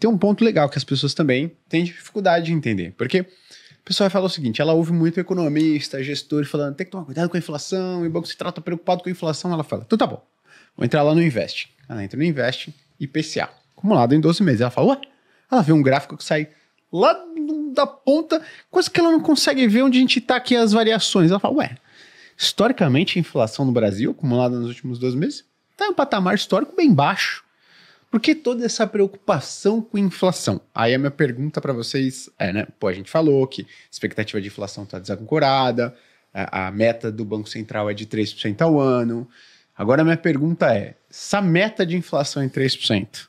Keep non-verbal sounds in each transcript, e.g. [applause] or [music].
tem um ponto legal que as pessoas também têm dificuldade de entender. Porque o pessoal fala o seguinte: ela ouve muito economista, gestor, falando tem que tomar cuidado com a inflação, e o Banco Central está preocupado com a inflação. Ela fala: então tá bom, vou entrar lá no Invest. Ela entra no Invest, IPCA, acumulado em 12 meses. Ela fala: ué, ela vê um gráfico que sai lá da ponta, quase que ela não consegue ver onde a gente está aqui as variações. Ela fala: ué, historicamente a inflação no Brasil, acumulada nos últimos 12 meses, está em um patamar histórico bem baixo. Por que toda essa preocupação com inflação? Aí a minha pergunta para vocês é, né? Pô, a gente falou que a expectativa de inflação está desancorada, a, meta do Banco Central é de 3% ao ano. Agora a minha pergunta é: essa meta de inflação é em 3%,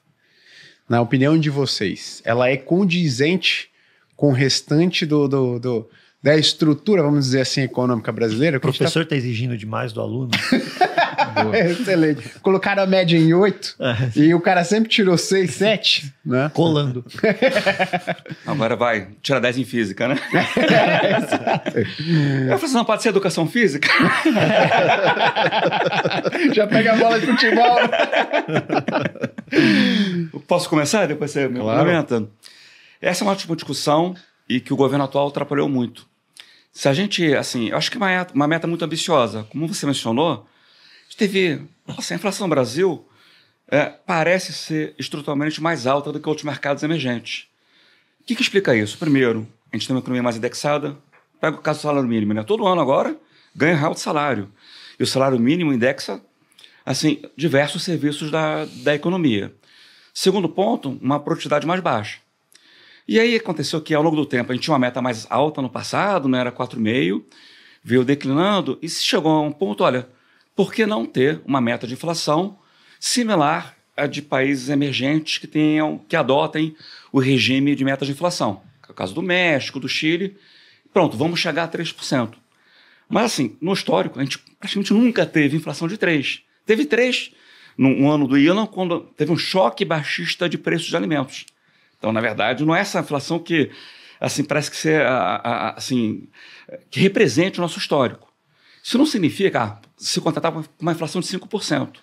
na opinião de vocês, ela é condizente com o restante do, do, do da estrutura, vamos dizer assim, econômica brasileira? O tá professor está tá exigindo demais do aluno. [laughs] [laughs] Excelente. Colocaram a média em 8 é. e o cara sempre tirou 6, 7, né? Colando. [laughs] Agora vai, tira 10 em física, né? [laughs] eu falei, não pode ser educação física? Já pega a bola de futebol. Posso começar? Depois você claro. comenta. Essa é uma ótima discussão e que o governo atual atrapalhou muito. Se a gente, assim, eu acho que é uma meta muito ambiciosa. Como você mencionou, teve. Nossa, a inflação no Brasil é, parece ser estruturalmente mais alta do que outros mercados emergentes. O que, que explica isso? Primeiro, a gente tem uma economia mais indexada. Pega o caso do salário mínimo, né? Todo ano agora ganha real de salário. E o salário mínimo indexa assim diversos serviços da, da economia. Segundo ponto, uma produtividade mais baixa. E aí aconteceu que ao longo do tempo a gente tinha uma meta mais alta no passado, né? era 4,5, veio declinando e se chegou a um ponto, olha, por que não ter uma meta de inflação similar à de países emergentes que, tenham, que adotem o regime de meta de inflação? É o caso do México, do Chile. Pronto, vamos chegar a 3%. Mas assim, no histórico, a gente praticamente nunca teve inflação de 3%. Teve 3% no ano do Irã, quando teve um choque baixista de preços de alimentos. Então, na verdade, não é essa inflação que assim parece que ser assim que represente o nosso histórico. Isso não significa ah, se contratar com uma inflação de 5%.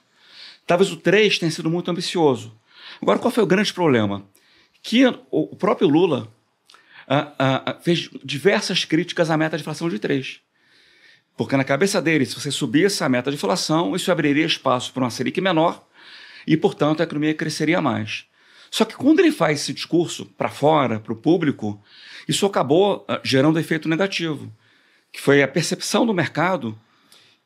Talvez o 3% tenha sido muito ambicioso. Agora, qual foi o grande problema? Que o próprio Lula ah, ah, fez diversas críticas à meta de inflação de 3%. Porque na cabeça dele, se você subisse a meta de inflação, isso abriria espaço para uma Selic menor e, portanto, a economia cresceria mais. Só que quando ele faz esse discurso para fora, para o público, isso acabou ah, gerando efeito negativo que foi a percepção do mercado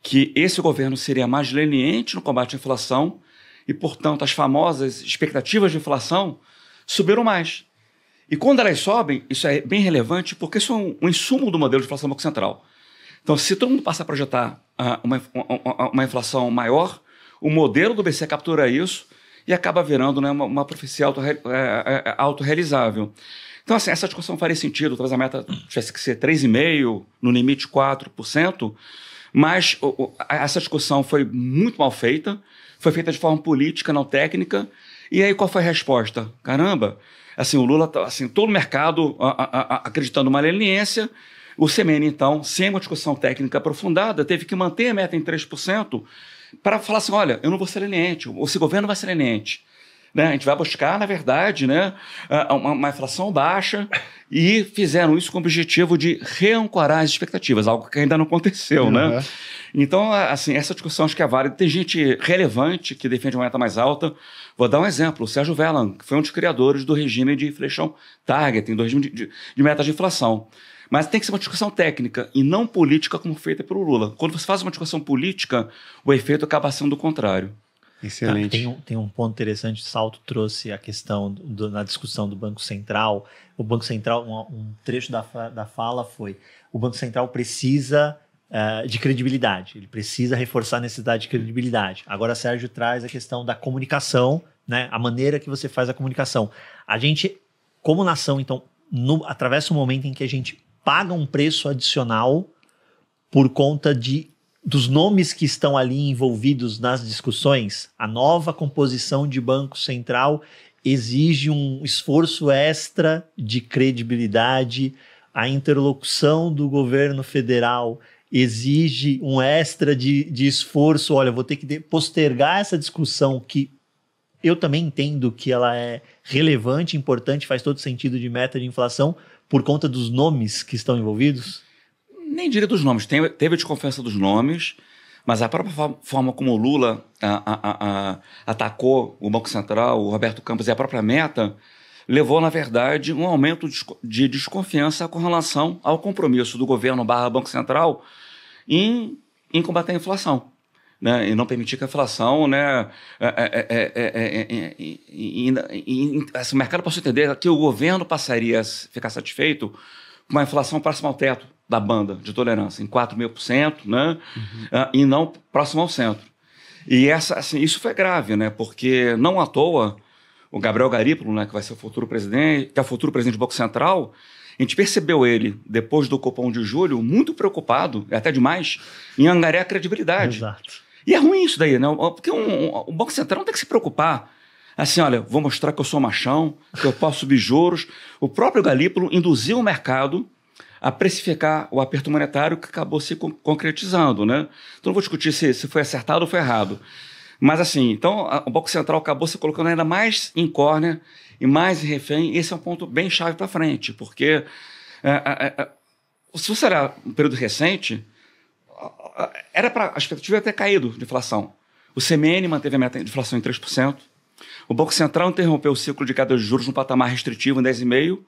que esse governo seria mais leniente no combate à inflação e, portanto, as famosas expectativas de inflação subiram mais. E quando elas sobem, isso é bem relevante porque isso é um, um insumo do modelo de inflação do Banco Central. Então, se todo mundo passa a projetar uh, uma, uma, uma, inflação maior, o modelo do BC captura isso e acaba virando né, uma, uma profecia é, é, é, autorrealizável. Auto então, assim, essa discussão faria sentido, talvez a meta tivesse que ser 3,5%, no limite 4%, mas essa discussão foi muito mal feita, foi feita de forma política, não técnica. E aí, qual foi a resposta? Caramba, assim, o Lula, tá, assim, todo o mercado a, a, a, acreditando numa leniência, o CMN, então, sem uma discussão técnica aprofundada, teve que manter a meta em 3% para falar assim: olha, eu não vou ser leniente, esse governo vai ser leniente. Né? A gente vai buscar, na verdade, né, uma, uma inflação baixa e fizeram isso com o objetivo de reancorar as expectativas, algo que ainda não aconteceu, uhum. né? Então, assim, essa discussão acho que é válida. Tem gente relevante que defende uma meta mais alta. Vou dar um exemplo. O Sérgio Vellan, que foi um dos criadores do regime de inflation targeting, do regime de, de, de metas de inflação. Mas tem que ser uma discussão técnica e não política como feita pelo Lula. Quando você faz uma discussão política, o efeito acaba sendo o contrário. Tá, Excelente. Tem um, tem um ponto interessante, o Salto trouxe a questão do, na discussão do Banco Central. O Banco Central, um, um trecho da, da fala foi: o Banco Central precisa uh, de credibilidade, ele precisa reforçar a necessidade de credibilidade. Agora, Sérgio traz a questão da comunicação, né, a maneira que você faz a comunicação. A gente, como nação, então, no, atravessa um momento em que a gente paga um preço adicional por conta de dos nomes que estão ali envolvidos nas discussões, a nova composição de Banco Central exige um esforço extra de credibilidade, a interlocução do governo federal exige um extra de, de esforço. Olha, vou ter que postergar essa discussão que eu também entendo que ela é relevante, importante, faz todo sentido de meta de inflação por conta dos nomes que estão envolvidos? nem diria dos nomes, Tem, teve a desconfiança dos nomes, mas a própria forma como o Lula a, a, a, atacou o Banco Central, o Roberto Campos e a própria meta, levou, na verdade, um aumento de desconfiança com relação ao compromisso do governo barra Banco Central em, em combater a inflação. Né, e não permitir que a inflação, né, é, o mercado possa entender que o governo passaria a ficar satisfeito com a inflação próxima ao teto, da banda de tolerância, em 4 mil por cento, né? Uhum. e não próximo ao centro. E essa, assim, isso foi grave, né? Porque não à toa o Gabriel Garípolo, né, que vai ser o futuro presidente, que é o futuro presidente do Banco Central, a gente percebeu ele, depois do Copom de julho, muito preocupado, até demais, em angariar a credibilidade. Exato. E é ruim isso daí, né? Porque um, um, o Banco Central não tem que se preocupar. Assim, olha, vou mostrar que eu sou machão, que eu posso subir juros. O próprio Galípolo induziu o mercado a precificar o aperto monetário que acabou se concretizando. Né? Então, não vou discutir se, se foi acertado ou foi errado. Mas assim, então a, o Banco Central acabou se colocando ainda mais em córnea e mais em refém. Esse é um ponto bem chave para frente, porque é, é, é, se você olhar um período recente, era para a expectativa ter caído de inflação. O CMN manteve a meta de inflação em 3%. O Banco Central interrompeu o ciclo de queda de juros no patamar restritivo em 10,5%.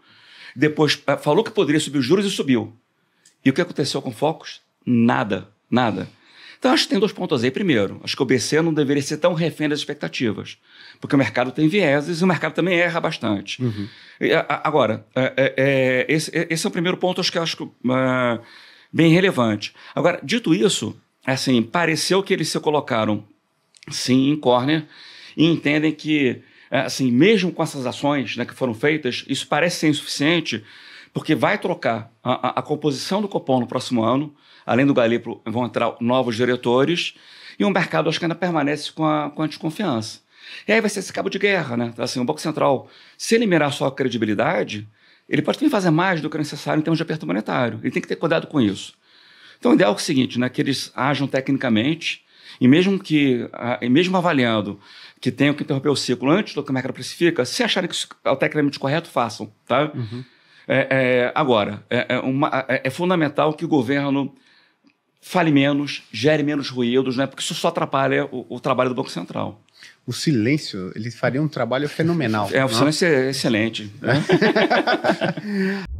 Depois falou que poderia subir os juros e subiu. E o que aconteceu com o Focus? Nada, nada. Então acho que tem dois pontos aí. Primeiro, acho que o BC não deveria ser tão refém das expectativas, porque o mercado tem vieses e o mercado também erra bastante. Uhum. E, a, agora, é, é, é esse, é, esse, é o primeiro ponto acho que acho é, bem relevante. Agora, dito isso, assim pareceu que eles se colocaram sim em corner e entendem que é, assim, mesmo com essas ações né, que foram feitas, isso parece ser insuficiente, porque vai trocar a, a, a composição do Copom no próximo ano, além do Galipo, vão entrar novos diretores, e o mercado acho que ainda permanece com a, com a desconfiança. E aí vai ser esse cabo de guerra, né? Assim, o Banco Central, se mirar só a credibilidade, ele pode também fazer mais do que é necessário em termos de aperto monetário. Ele tem que ter cuidado com isso. Então, o ideal é o seguinte, né? que eles ajam tecnicamente, e mesmo que, e mesmo avaliando que tenham que interromper o ciclo antes do que a mercado precifica, se acharem que isso é o tecnicamente correto, façam, tá? Uhum. É, é, agora, é, é uma, é, é, fundamental que o governo fale menos, gere menos ruídos, né? Porque isso só atrapalha o, o trabalho do Banco Central. O silêncio, ele faria um trabalho fenomenal. É, o silêncio é excelente. Né? [laughs]